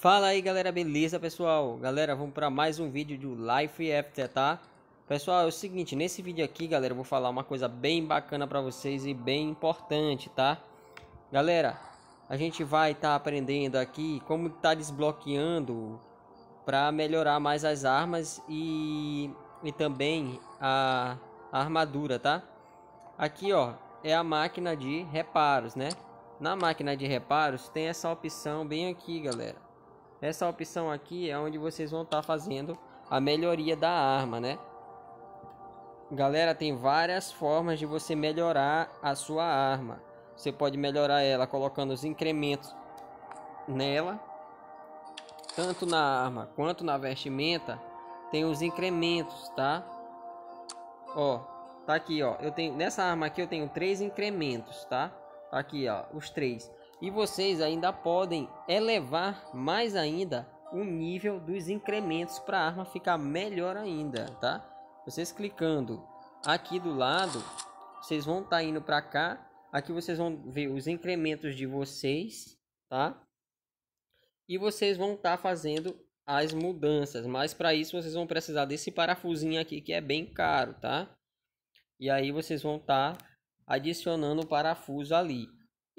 Fala aí galera, beleza pessoal? Galera, vamos para mais um vídeo do Life After, tá? Pessoal, é o seguinte, nesse vídeo aqui, galera, eu vou falar uma coisa bem bacana para vocês e bem importante, tá? Galera, a gente vai estar tá aprendendo aqui como tá desbloqueando para melhorar mais as armas e, e também a, a armadura, tá? Aqui, ó, é a máquina de reparos, né? Na máquina de reparos tem essa opção bem aqui, galera essa opção aqui é onde vocês vão estar tá fazendo a melhoria da arma, né? Galera, tem várias formas de você melhorar a sua arma. Você pode melhorar ela colocando os incrementos nela, tanto na arma quanto na vestimenta, tem os incrementos, tá? Ó, tá aqui, ó. Eu tenho nessa arma aqui eu tenho três incrementos, tá? Tá aqui, ó, os três. E vocês ainda podem elevar mais ainda o nível dos incrementos para a arma ficar melhor ainda, tá? Vocês clicando aqui do lado, vocês vão estar tá indo para cá. Aqui vocês vão ver os incrementos de vocês, tá? E vocês vão estar tá fazendo as mudanças, mas para isso vocês vão precisar desse parafusinho aqui que é bem caro, tá? E aí vocês vão estar tá adicionando o parafuso ali.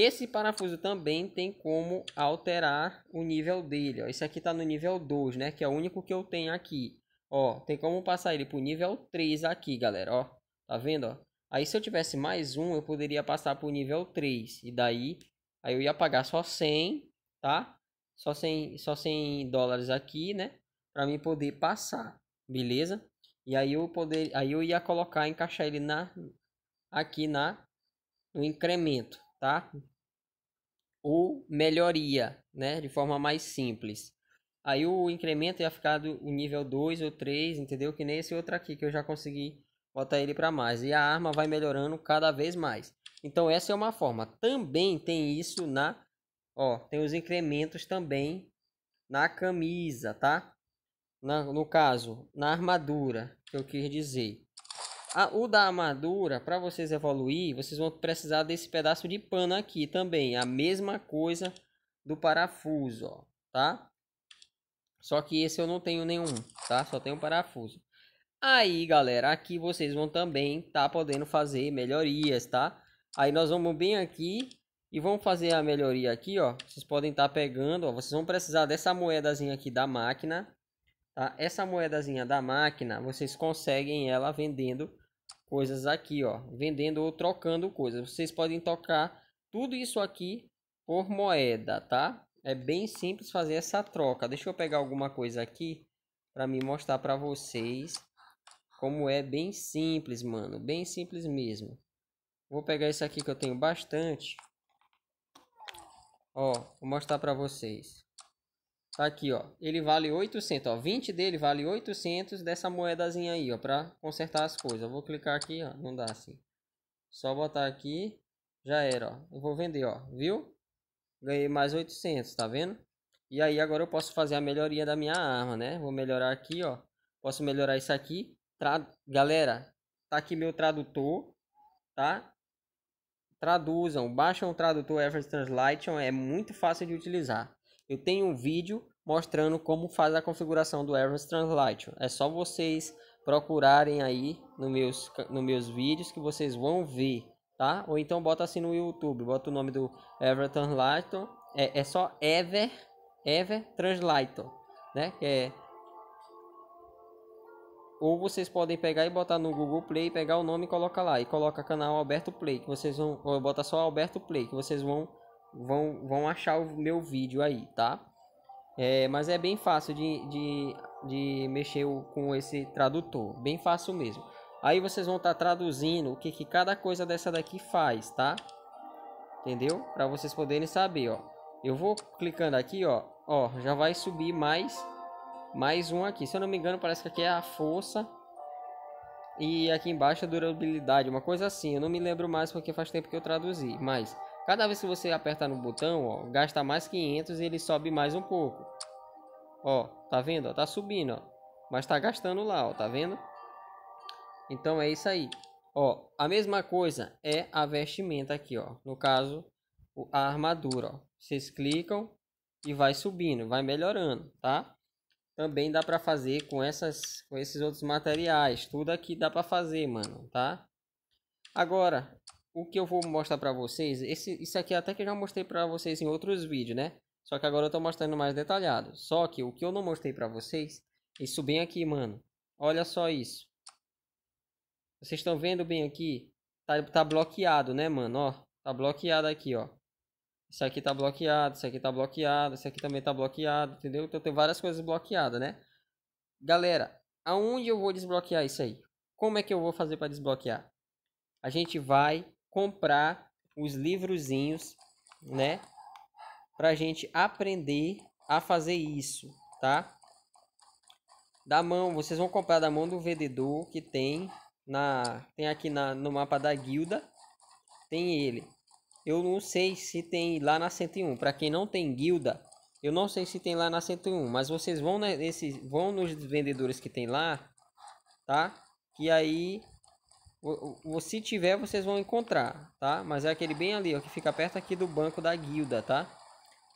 Esse parafuso também tem como alterar o nível dele. Ó. Esse aqui está no nível 2, né? Que é o único que eu tenho aqui. Ó, tem como passar ele pro nível 3 aqui, galera. Ó, tá vendo? Ó? Aí se eu tivesse mais um, eu poderia passar pro nível 3. E daí, aí eu ia pagar só 100, tá? Só 100, só 100 dólares aqui, né? Para mim poder passar, beleza? E aí eu, poder, aí eu ia colocar, encaixar ele na, aqui na, no incremento, tá? Ou melhoria, né? De forma mais simples. Aí o incremento ia ficar do nível 2 ou 3, entendeu? Que nem esse outro aqui que eu já consegui botar ele para mais. E a arma vai melhorando cada vez mais. Então essa é uma forma. Também tem isso na, ó, tem os incrementos também na camisa, tá? Na, no caso, na armadura, que eu quis dizer. A, o da armadura, para vocês evoluir, vocês vão precisar desse pedaço de pano aqui também. A mesma coisa do parafuso, ó, tá? Só que esse eu não tenho nenhum, tá? Só tenho um parafuso. Aí, galera, aqui vocês vão também tá podendo fazer melhorias, tá? Aí nós vamos bem aqui e vamos fazer a melhoria aqui, ó. Vocês podem estar tá pegando, ó. Vocês vão precisar dessa moedazinha aqui da máquina, tá? Essa moedazinha da máquina, vocês conseguem ela vendendo coisas aqui, ó, vendendo ou trocando coisas. Vocês podem trocar tudo isso aqui por moeda, tá? É bem simples fazer essa troca. Deixa eu pegar alguma coisa aqui para me mostrar para vocês como é bem simples, mano, bem simples mesmo. Vou pegar isso aqui que eu tenho bastante. Ó, vou mostrar para vocês. Tá aqui, ó, ele vale 800, ó, 20 dele vale 800 dessa moedazinha aí, ó, pra consertar as coisas. Eu vou clicar aqui, ó, não dá assim. Só botar aqui, já era, ó. Eu vou vender, ó, viu? Ganhei mais 800, tá vendo? E aí agora eu posso fazer a melhoria da minha arma, né? Vou melhorar aqui, ó. Posso melhorar isso aqui. Tra... Galera, tá aqui meu tradutor, tá? Traduzam, baixam o tradutor Everest Translation, é muito fácil de utilizar. Eu tenho um vídeo mostrando como faz a configuração do Advanced Translation. É só vocês procurarem aí nos meus, no meus vídeos que vocês vão ver, tá? Ou então bota assim no YouTube, bota o nome do Ever Translator. É, é só Ever, Ever Translator, né? Que é... Ou vocês podem pegar e botar no Google Play, pegar o nome e coloca lá. E coloca canal Alberto Play, que vocês vão... Ou bota só Alberto Play, que vocês vão vão, vão achar o meu vídeo aí, tá? É, mas é bem fácil de, de, de mexer com esse tradutor, bem fácil mesmo. Aí vocês vão estar tá traduzindo o que, que cada coisa dessa daqui faz, tá? Entendeu? Para vocês poderem saber, ó. Eu vou clicando aqui, ó. Ó, já vai subir mais mais um aqui. Se eu não me engano, parece que aqui é a força. E aqui embaixo é a durabilidade, uma coisa assim. Eu não me lembro mais porque faz tempo que eu traduzi, mas Cada vez que você apertar no botão, ó, gasta mais 500 e ele sobe mais um pouco. Ó, tá vendo? tá subindo, ó. Mas tá gastando lá, ó, tá vendo? Então é isso aí. Ó, a mesma coisa é a vestimenta aqui, ó. No caso, a armadura, ó. Vocês clicam e vai subindo, vai melhorando, tá? Também dá para fazer com essas com esses outros materiais, tudo aqui dá para fazer, mano, tá? Agora, o que eu vou mostrar para vocês, esse, isso aqui até que eu já mostrei para vocês em outros vídeos, né? Só que agora eu tô mostrando mais detalhado. Só que o que eu não mostrei para vocês, isso bem aqui, mano. Olha só isso. Vocês estão vendo bem aqui? Tá, tá bloqueado, né, mano? Ó, tá bloqueado aqui, ó. Isso aqui tá bloqueado, isso aqui tá bloqueado, isso aqui também tá bloqueado, entendeu? Então tem várias coisas bloqueadas, né? Galera, aonde eu vou desbloquear isso aí? Como é que eu vou fazer para desbloquear? A gente vai comprar os livrozinhos, né? Pra gente aprender a fazer isso, tá? Da mão, vocês vão comprar da mão do vendedor que tem na tem aqui na no mapa da guilda, tem ele. Eu não sei se tem lá na 101. Para quem não tem guilda, eu não sei se tem lá na 101, mas vocês vão nesses né, vão nos vendedores que tem lá, tá? Que aí se tiver, vocês vão encontrar, tá? Mas é aquele bem ali, ó, que fica perto aqui do banco da guilda, tá?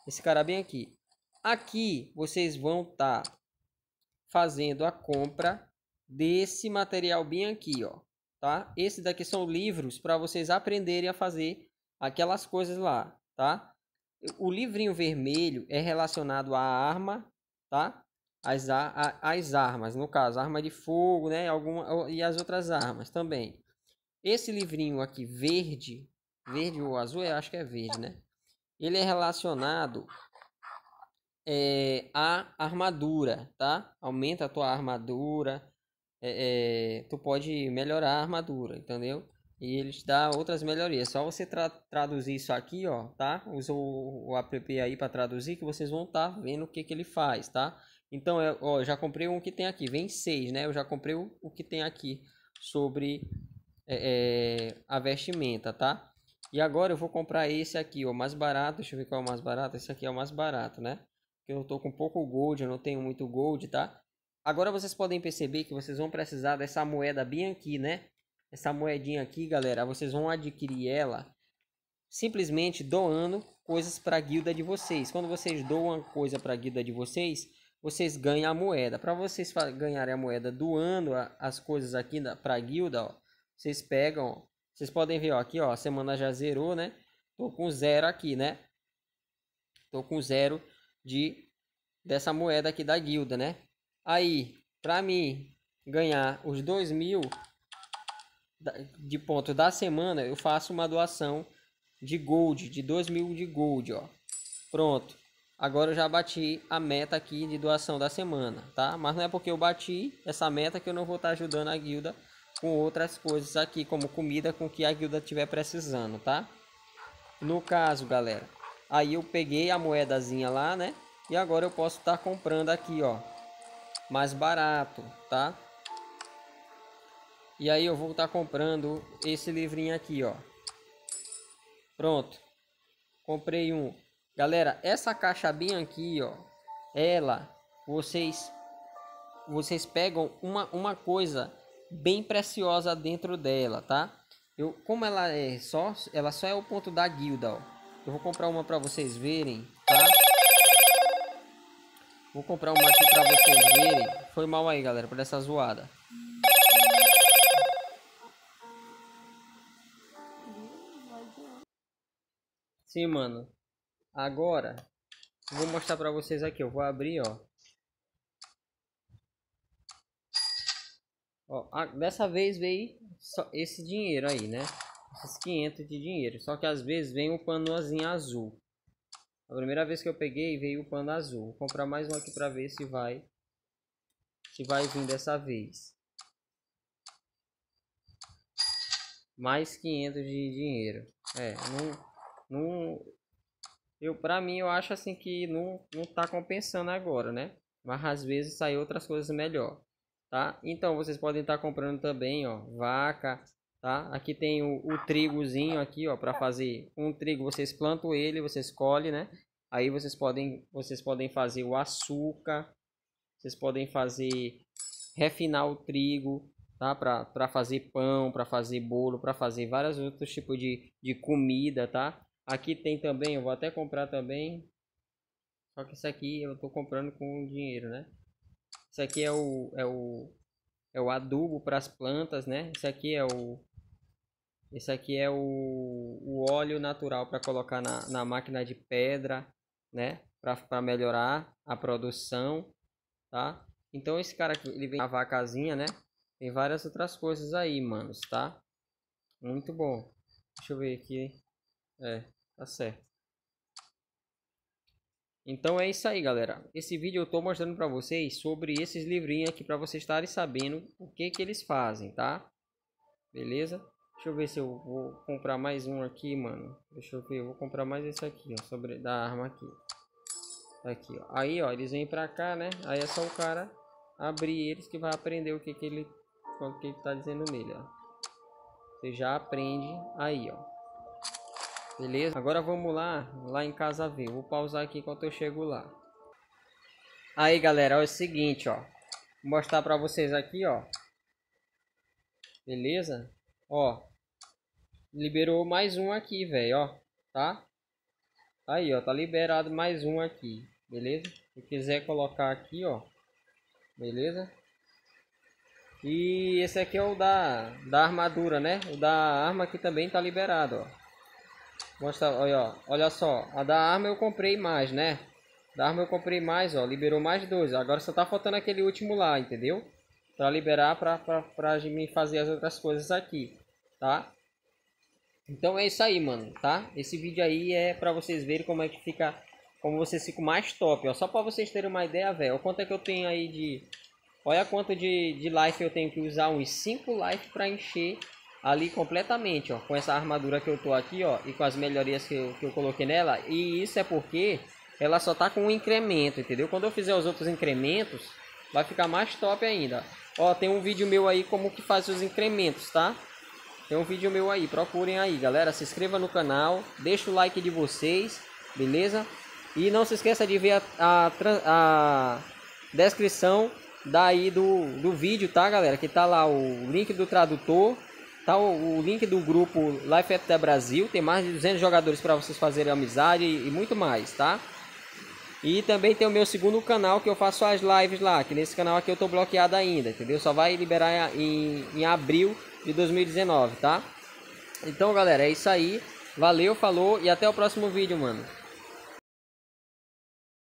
Esse cara bem aqui. Aqui, vocês vão estar tá fazendo a compra desse material bem aqui, ó. Tá? Esse daqui são livros para vocês aprenderem a fazer aquelas coisas lá, tá? O livrinho vermelho é relacionado à arma, tá? as, a, as armas, no caso, arma de fogo, né? Alguma, e as outras armas também. Esse livrinho aqui, verde, verde ou azul, eu acho que é verde, né? Ele é relacionado é, à armadura, tá? Aumenta a tua armadura, é, é, tu pode melhorar a armadura, entendeu? E ele te dá outras melhorias. Só você tra traduzir isso aqui, ó, tá? Usa o, o app aí para traduzir que vocês vão estar tá vendo o que, que ele faz, tá? Então, eu, é, ó, eu já comprei um que tem aqui, vem seis, né? Eu já comprei o, o que tem aqui sobre é, é a vestimenta, tá? E agora eu vou comprar esse aqui, o mais barato. Deixa eu ver qual é o mais barato. Esse aqui é o mais barato, né? Eu tô com pouco gold, eu não tenho muito gold, tá? Agora vocês podem perceber que vocês vão precisar dessa moeda bem aqui, né? Essa moedinha aqui, galera, vocês vão adquirir ela simplesmente doando coisas para a guilda de vocês. Quando vocês doam coisa para a guilda de vocês, vocês ganham a moeda. Para vocês ganharem a moeda doando as coisas aqui para a guilda, ó, vocês pegam, ó, vocês podem ver ó, aqui, ó, a semana já zerou, né? Tô com zero aqui, né? Tô com zero de dessa moeda aqui da guilda, né? Aí, para mim ganhar os dois mil de ponto da semana, eu faço uma doação de gold, de dois mil de gold, ó. Pronto. Agora eu já bati a meta aqui de doação da semana, tá? Mas não é porque eu bati essa meta que eu não vou estar tá ajudando a guilda com outras coisas aqui, como comida com que a guilda estiver precisando, tá? No caso, galera, aí eu peguei a moedazinha lá, né? E agora eu posso estar tá comprando aqui, ó, mais barato, tá? E aí eu vou estar tá comprando esse livrinho aqui, ó. Pronto. Comprei um Galera, essa caixa bem aqui, ó, ela, vocês, vocês pegam uma, uma coisa bem preciosa dentro dela, tá? Eu, como ela é só, ela só é o ponto da guilda, ó. Eu vou comprar uma para vocês verem, tá? Vou comprar uma aqui para vocês verem. Foi mal aí, galera, por essa zoada. Sim, mano. Agora, vou mostrar para vocês aqui. Eu vou abrir, ó. ó a, dessa vez veio só esse dinheiro aí, né? Esses 500 de dinheiro. Só que às vezes vem um panozinho azul. A primeira vez que eu peguei veio o pano azul. Vou comprar mais um aqui para ver se vai se vai vir dessa vez. Mais 500 de dinheiro. É, não, não eu, pra mim, eu acho assim que não, não está compensando agora, né? Mas às vezes sai outras coisas melhor, tá? Então, vocês podem estar tá comprando também, ó, vaca, tá? Aqui tem o, o trigozinho aqui, ó, para fazer um trigo. Vocês plantam ele, vocês colhem, né? Aí vocês podem, vocês podem fazer o açúcar, vocês podem fazer, refinar o trigo, tá? Para fazer pão, para fazer bolo, para fazer vários outros tipos de, de comida, tá? Aqui tem também, eu vou até comprar também. Só que isso aqui eu tô comprando com dinheiro, né? Isso aqui é o é o é o adubo para as plantas, né? Isso aqui é o esse aqui é o, o óleo natural para colocar na, na máquina de pedra, né? Para melhorar a produção, tá? Então esse cara aqui, ele vem a vacazinha, né? Tem várias outras coisas aí, manos, tá? Muito bom. Deixa eu ver aqui. É, tá certo. Então é isso aí, galera. Esse vídeo eu tô mostrando para vocês sobre esses livrinhos aqui para vocês estarem sabendo o que que eles fazem, tá? Beleza? Deixa eu ver se eu vou comprar mais um aqui, mano. Deixa eu ver, eu vou comprar mais esse aqui, ó, sobre da arma aqui. Tá aqui, ó. Aí, ó, eles vêm pra cá, né? Aí é só o cara abrir eles que vai aprender o que que ele o que, ele tá dizendo nele, ó. Você já aprende aí, ó. Beleza? Agora vamos lá, lá em casa ver. Vou pausar aqui enquanto eu chego lá. Aí, galera, é o seguinte, ó. Vou mostrar pra vocês aqui, ó. Beleza? Ó. Liberou mais um aqui, velho, ó. Tá? Aí, ó. Tá liberado mais um aqui. Beleza? Se quiser colocar aqui, ó. Beleza? E esse aqui é o da, da armadura, né? O da arma que também tá liberado, ó. Mostra, olha, olha só. A da arma eu comprei mais, né? Da arma eu comprei mais, ó. Liberou mais dois. Agora só tá faltando aquele último lá, entendeu? Pra liberar pra, pra, pra me fazer as outras coisas aqui, tá? Então é isso aí, mano, tá? Esse vídeo aí é pra vocês verem como é que fica... Como vocês ficam mais top, ó. Só pra vocês terem uma ideia, velho. Quanto é que eu tenho aí de... Olha quanto de, de life eu tenho que usar. Uns 5 life pra encher ali completamente, ó, com essa armadura que eu tô aqui, ó, e com as melhorias que eu, que eu coloquei nela. E isso é porque ela só tá com um incremento, entendeu? Quando eu fizer os outros incrementos, vai ficar mais top ainda. Ó, tem um vídeo meu aí como que faz os incrementos, tá? Tem um vídeo meu aí, procurem aí, galera. Se inscreva no canal, deixa o like de vocês, beleza? E não se esqueça de ver a, a, a descrição daí do, do vídeo, tá, galera? Que tá lá o link do tradutor Tá o, o link do grupo Life After Brasil, tem mais de 200 jogadores para vocês fazerem amizade e, e, muito mais, tá? E também tem o meu segundo canal que eu faço as lives lá, que nesse canal aqui eu tô bloqueado ainda, entendeu? Só vai liberar em, em abril de 2019, tá? Então, galera, é isso aí. Valeu, falou e até o próximo vídeo, mano.